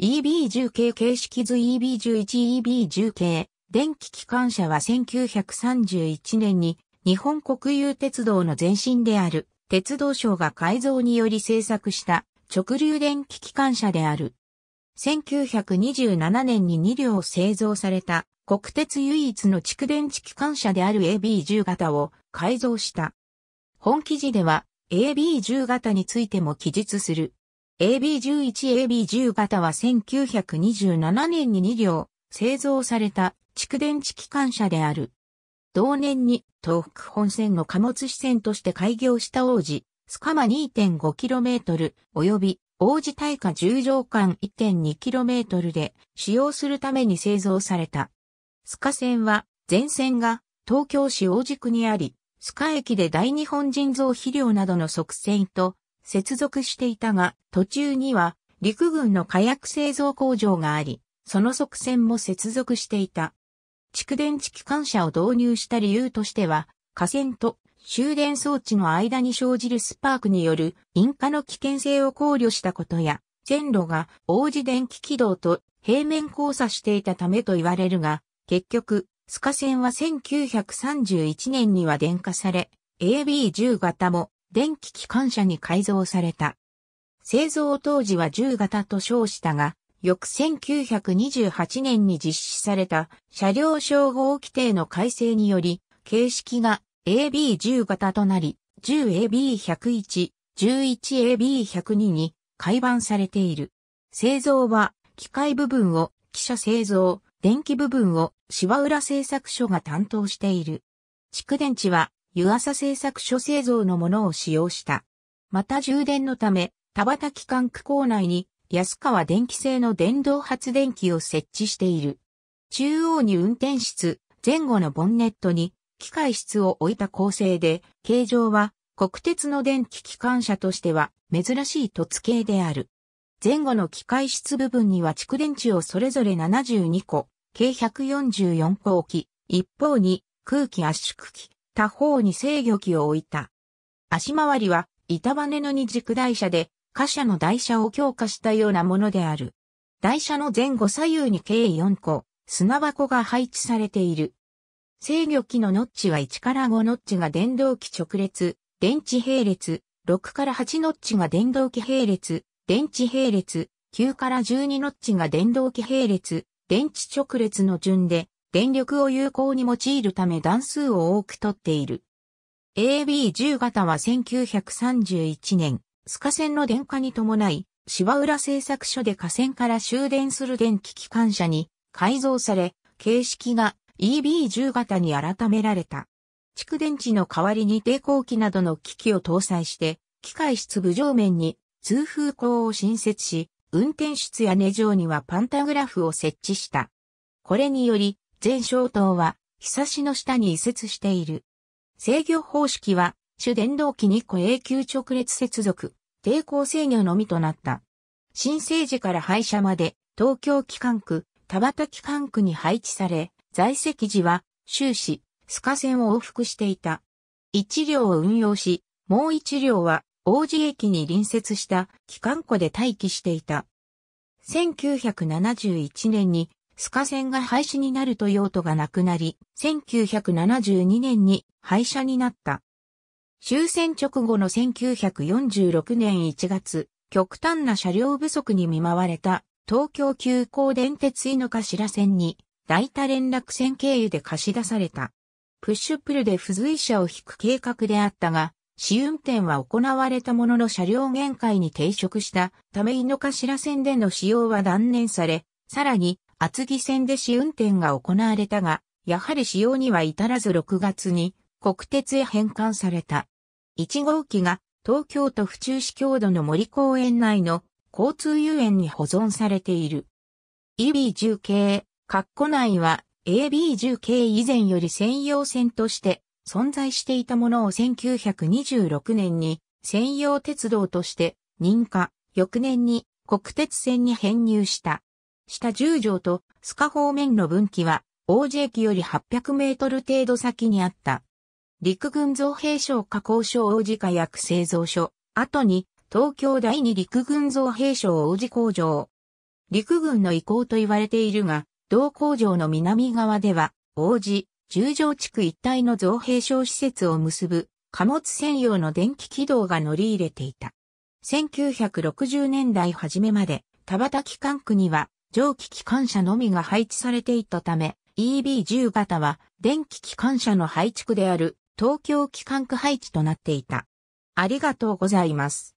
EB10 系形式図 EB11、EB10 系、電気機関車は1931年に日本国有鉄道の前身である鉄道省が改造により製作した直流電気機関車である。1927年に2両製造された国鉄唯一の蓄電池機関車である AB10 型を改造した。本記事では AB10 型についても記述する。AB11AB10 型は1927年に2両製造された蓄電池機関車である。同年に東北本線の貨物支線として開業した王子、スカマ 2.5km 及び王子大化十条間 1.2km で使用するために製造された。スカ線は全線が東京市王子区にあり、スカ駅で大日本人造肥料などの側線と接続していたが、途中には陸軍の火薬製造工場があり、その側線も接続していた。蓄電池機関車を導入した理由としては、架線と終電装置の間に生じるスパークによる引火の危険性を考慮したことや、線路が王子電気軌道と平面交差していたためと言われるが、結局、スカ線は1931年には電化され、AB10 型も電気機関車に改造された。製造当時は10型と称したが、翌1928年に実施された車両称号規定の改正により、形式が AB10 型となり、10AB101、11AB102 に改版されている。製造は、機械部分を、汽車製造、電気部分を、芝浦製作所が担当している。蓄電池は、湯浅製作所製造のものを使用した。また充電のため、田畑機関区構内に安川電気製の電動発電機を設置している。中央に運転室、前後のボンネットに機械室を置いた構成で、形状は国鉄の電気機関車としては珍しい突形である。前後の機械室部分には蓄電池をそれぞれ72個、計144個置き、一方に空気圧縮機、他方に制御機を置いた。足回りは板バネの二軸台車で、貨車の台車を強化したようなものである。台車の前後左右に計4個、砂箱が配置されている。制御機のノッチは1から5ノッチが電動機直列、電池並列、6から8ノッチが電動機並列、電池並列、9から12ノッチが電動機並列、電池直列の順で、電力を有効に用いるため段数を多く取っている。AB10 型は1931年、スカ線の電化に伴い、芝浦製作所で河川から終電する電気機関車に改造され、形式が EB10 型に改められた。蓄電池の代わりに抵抗器などの機器を搭載して、機械室部上面に通風口を新設し、運転室や根上にはパンタグラフを設置した。これにより、全小灯は、ひさしの下に移設している。制御方式は、主電動機2個永久直列接続、抵抗制御のみとなった。新生児から廃車まで、東京機関区、田畑機関区に配置され、在籍時は、終始、須賀線を往復していた。1両を運用し、もう1両は、王子駅に隣接した機関庫で待機していた。1971年にスカ線が廃止になると用途がなくなり、1972年に廃車になった。終戦直後の1946年1月、極端な車両不足に見舞われた東京急行電鉄井の頭線に大多連絡線経由で貸し出された。プッシュプルで付随車を引く計画であったが、試運転は行われたものの車両限界に抵触したため井の頭線での使用は断念され、さらに厚木線で試運転が行われたが、やはり使用には至らず6月に国鉄へ返還された。1号機が東京都府中市郷土の森公園内の交通遊園に保存されている。EB10 系、括弧内は AB10 系以前より専用線として存在していたものを1926年に専用鉄道として認可、翌年に国鉄線に編入した。下十条と須賀方面の分岐は、王子駅より800メートル程度先にあった。陸軍造兵省加工省王子火薬製造所、後に東京第二陸軍造兵省王子工場。陸軍の遺構と言われているが、同工場の南側では、王子、十条地区一帯の造兵省施設を結ぶ貨物専用の電気軌道が乗り入れていた。1960年代初めまで、田畑機関区には蒸気機関車のみが配置されていたため、EB10 型は電気機関車の配置区である東京機関区配置となっていた。ありがとうございます。